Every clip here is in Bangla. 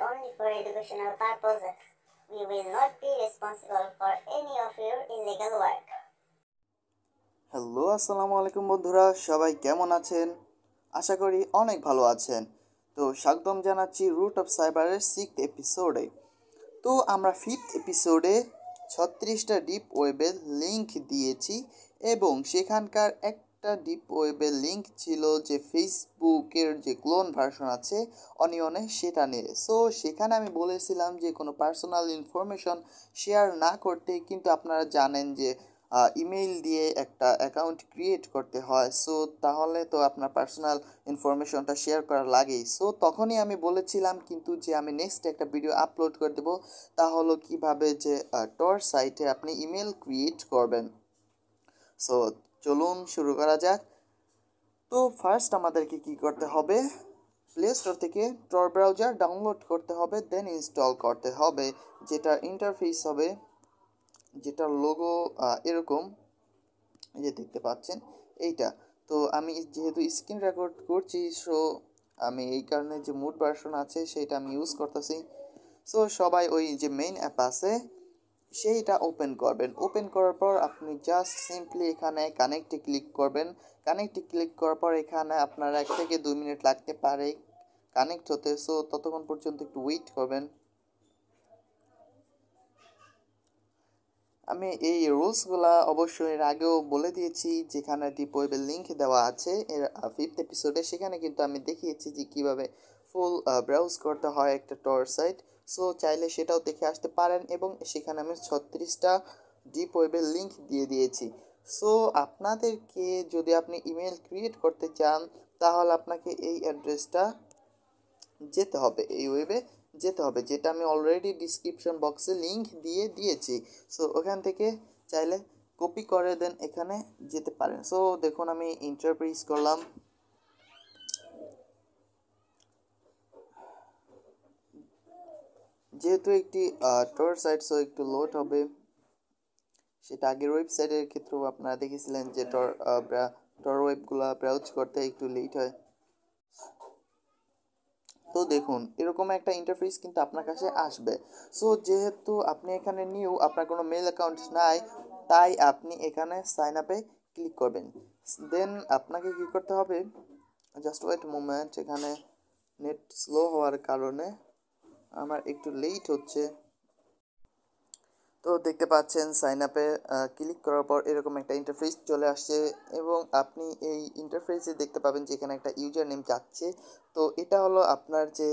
only for educational purposes. We will not be responsible for any of your illegal work. Hello আসসালামু আলাইকুম বন্ধুরা সবাই কেমন আছেন আশা করি অনেক ভালো আছেন তো স্বাগতম জানাচ্ছি রুট অফ সাইবারের সিক্স এপিসোডে তো আমরা ফিফথ এপিসোডে ছত্রিশটা ডিপ ওয়েবের লিঙ্ক দিয়েছি এবং সেখানকার এক একটা ডিপ ওয়েবের লিঙ্ক ছিল যে ফেসবুকের যে ক্লোন ভার্সন আছে অনিয়নে সেটা নিয়ে সো সেখানে আমি বলেছিলাম যে কোনো পার্সোনাল ইনফরমেশন শেয়ার না করতে কিন্তু আপনারা জানেন যে ইমেইল দিয়ে একটা অ্যাকাউন্ট ক্রিয়েট করতে হয় সো তাহলে তো আপনার পার্সোনাল ইনফরমেশনটা শেয়ার করা লাগেই সো তখনই আমি বলেছিলাম কিন্তু যে আমি নেক্সট একটা ভিডিও আপলোড করে দেবো তা হলো কীভাবে যে টর সাইটে আপনি ইমেল ক্রিয়েট করবেন সো চলুন শুরু করা যাক তো ফার্স্ট আমাদেরকে কি করতে হবে প্লে স্টোর থেকে টর ব্রাউজার ডাউনলোড করতে হবে দেন ইনস্টল করতে হবে যেটা ইন্টারফেস হবে যেটা লোগো এরকম যে দেখতে পাচ্ছেন এইটা তো আমি যেহেতু স্ক্রিন রেকর্ড করছি সো আমি এই কারণে যে মুড ভার্সন আছে সেটা আমি ইউজ করতেছি সো সবাই ওই যে মেইন অ্যাপ আছে সেইটা ওপেন করবেন ওপেন করার পর আপনি জাস্ট সিম্পলি এখানে কানেক্টে ক্লিক করবেন কানেক্টে ক্লিক করার পর এখানে আপনার এক থেকে দুই মিনিট লাগতে পারে কানেক্ট হতে সো ততক্ষণ পর্যন্ত একটু ওয়েট করবেন আমি এই রুলসগুলা অবশ্যই এর আগেও বলে দিয়েছি যেখানে ডিপ ওয়েবের লিঙ্ক দেওয়া আছে এর ফিফথ এপিসোডে সেখানে কিন্তু আমি দেখিয়েছি যে কীভাবে ফুল ব্রাউজ করতে হয় একটা টর সাইট সো চাইলে সেটাও দেখে আসতে পারেন এবং সেখানে আমি ছত্রিশটা ডিপ ওয়েবের লিঙ্ক দিয়ে দিয়েছি সো আপনাদেরকে যদি আপনি ইমেল ক্রিয়েট করতে চান তাহলে আপনাকে এই অ্যাড্রেসটা যেতে হবে এই ওয়েবে যেতে হবে যেটা আমি অলরেডি ডিসক্রিপশন বক্সে লিঙ্ক দিয়ে দিয়েছি সো ওখান থেকে চাইলে কপি করে দেন এখানে যেতে পারেন সো দেখুন আমি ইন্টারপ্রাইজ করলাম যেহেতু একটি টোর সাইট সো একটু লোড হবে সেটা আগের ওয়েবসাইটের ক্ষেত্রেও আপনারা দেখেছিলেন যে টর টর ওয়েবগুলো ব্রাউজ করতে একটু লেট হয় তো দেখুন এরকম একটা ইন্টারফেস কিন্তু আপনার কাছে আসবে সো যেহেতু আপনি এখানে নিউ আপনার কোনো মেল অ্যাকাউন্ট নাই তাই আপনি এখানে সাইন আপে ক্লিক করবেন দেন আপনাকে কী করতে হবে জাস্ট ওয়েট মোমেন্ট এখানে নেট স্লো হওয়ার কারণে আমার একটু লেট হচ্ছে তো দেখতে পাচ্ছেন সাইন আপে ক্লিক করার পর এরকম একটা ইন্টারফেস চলে আসছে এবং আপনি এই ইন্টারফেসে দেখতে পাবেন যে এখানে একটা ইউজার নেম যাচ্ছে তো এটা হলো আপনার যে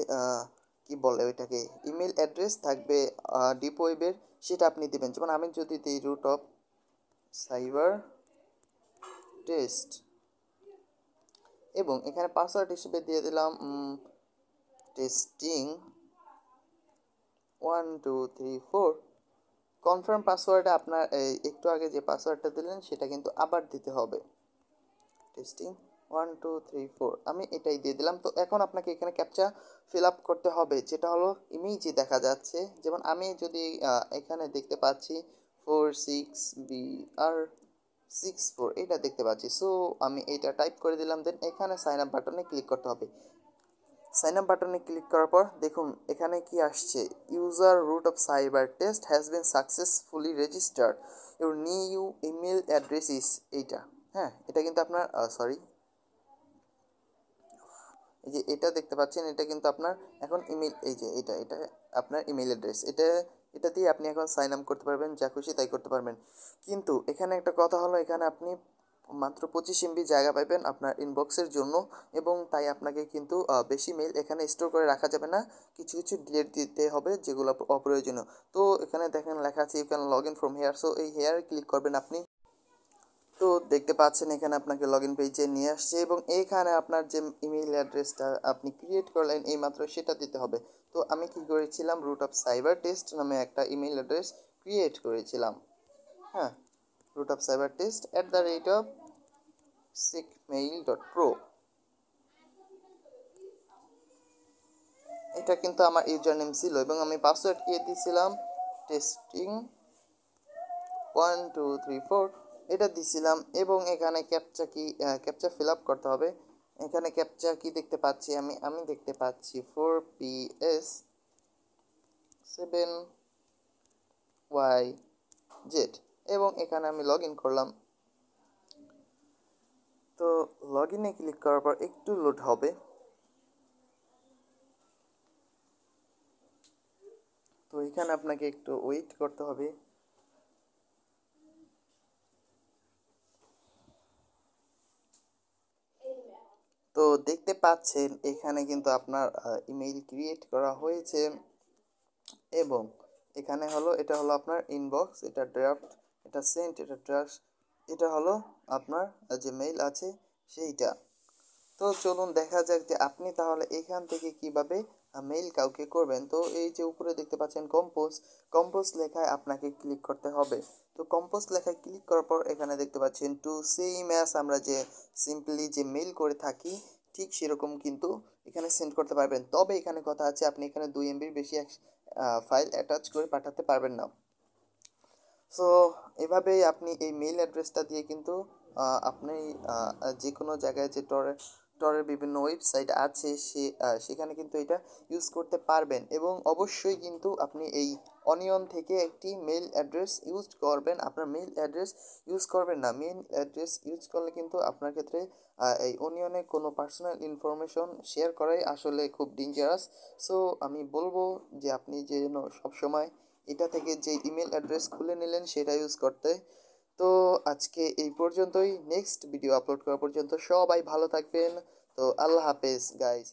কি বলে ওইটাকে ইমেল অ্যাড্রেস থাকবে ডিপ ওয়েবের সেটা আপনি দেবেন যেমন আমি যদি দিই রুট অফ সাইবার টেস্ট এবং এখানে পাসওয়ার্ড হিসেবে দিয়ে দিলাম testing one two three four confirm password আপনার একটু আগে যে পাসওয়ার্ডটা দিলেন সেটা কিন্তু আবার দিতে হবে testing one two three four আমি এটাই দিয়ে দিলাম তো এখন আপনাকে এখানে ক্যাপচা ফিল আপ করতে হবে যেটা হলো ইমেজে দেখা যাচ্ছে যেমন আমি যদি এখানে দেখতে পাচ্ছি four six B R six four এটা দেখতে পাচ্ছি সো আমি এটা টাইপ করে দিলাম দেন এখানে সাইন আপ বাটনে ক্লিক করতে হবে সাইন আপ বাটনে ক্লিক করার পর দেখুন এখানে কি আসছে user root of cyber test has been successfully registered your new email address is এইটা হ্যাঁ এটা কিন্তু আপনার সরি এই যে এটা দেখতে পাচ্ছেন এটা কিন্তু আপনার এখন ইমেল এই যে এটা এটা আপনার ইমেল অ্যাড্রেস এটা এটা দিয়ে আপনি এখন সাইন আপ করতে পারবেন যা খুশি তাই করতে পারবেন কিন্তু এখানে একটা কথা হলো এখানে আপনি মাত্র পঁচিশ এমবি জায়গা পাবেন আপনার ইনবক্সের জন্য এবং তাই আপনাকে কিন্তু বেশি মেল এখানে স্টোর করে রাখা যাবে না কিছু কিছু ডিলেট দিতে হবে যেগুলো অপ্রয়োজনীয় তো এখানে দেখেন লেখা আছে you can log in from here so এই হেয়ার ক্লিক করবেন আপনি তো দেখতে পাচ্ছেন এখানে আপনাকে লগ ইন পেজে নিয়ে আসছে এবং এখানে আপনার যে ইমেল অ্যাড্রেসটা আপনি ক্রিয়েট করলেন এই মাত্র সেটা দিতে হবে তো আমি কি করেছিলাম রুট অফ সাইবার টেস্ট নামে একটা ইমেল অ্যাড্রেস ক্রিয়েট করেছিলাম হ্যাঁ root of test at the rate of sickmail.pro এটা কিন্তু আমার ইউজার নেম ছিল এবং আমি পাসওয়ার্ড কি দিয়েছিলাম testing one two three four এটা দিছিলাম এবং এখানে ক্যাপচা কি ক্যাপচা ফিল আপ করতে হবে এখানে ক্যাপচা কি দেখতে পাচ্ছি আমি আমি দেখতে পাচ্ছি four P S seven Y Z এবং এখানে আমি লগ ইন করলাম তো লগ ইনে ক্লিক করার পর একটু লোড হবে তো এখানে আপনাকে একটু ওয়েট করতে হবে তো দেখতে পাচ্ছেন এখানে কিন্তু আপনার ইমেইল ক্রিয়েট করা হয়েছে এবং এখানে হলো এটা হলো আপনার ইনবক্স এটা ড্রাফট এটা সেন্ট এটা ট্রাক এটা হলো আপনার যে মেইল আছে সেইটা তো চলুন দেখা যাক যে আপনি তাহলে এখান থেকে কিভাবে মেইল কাউকে করবেন তো এই যে উপরে দেখতে পাচ্ছেন কম্পোজ কম্পোজ লেখায় আপনাকে ক্লিক করতে হবে তো কম্পোজ লেখায় ক্লিক করার পর এখানে দেখতে পাচ্ছেন টু সেই ম্যাচ আমরা যে সিম্পলি যে মেইল করে থাকি ঠিক সেরকম কিন্তু এখানে সেন্ড করতে পারবেন তবে এখানে কথা আছে আপনি এখানে দুই এমবির বেশি ফাইল অ্যাটাচ করে পাঠাতে পারবেন না সো এভাবেই আপনি এই মেইল অ্যাড্রেসটা দিয়ে কিন্তু আপনি যে কোনো জায়গায় যে টরে টরের বিভিন্ন ওয়েবসাইট আছে সে সেখানে কিন্তু এটা ইউজ করতে পারবেন এবং অবশ্যই কিন্তু আপনি এই অনিয়ন থেকে একটি মেল অ্যাড্রেস ইউজ করবেন আপনার মেল অ্যাড্রেস ইউজ করবেন না মেল অ্যাড্রেস ইউজ করলে কিন্তু আপনার ক্ষেত্রে এই অনিয়নে কোনো পার্সোনাল ইনফরমেশন শেয়ার করাই আসলে খুব ডেঞ্জারাস সো আমি বলবো যে আপনি যেন সবসময় এটা থেকে যে ইমেল অ্যাড্রেস খুলে নিলেন সেটা ইউজ করতে তো আজকে এই পর্যন্তই নেক্সট ভিডিও আপলোড করা পর্যন্ত সবাই ভালো থাকবেন তো আল্লাহ হাফেজ গাইজ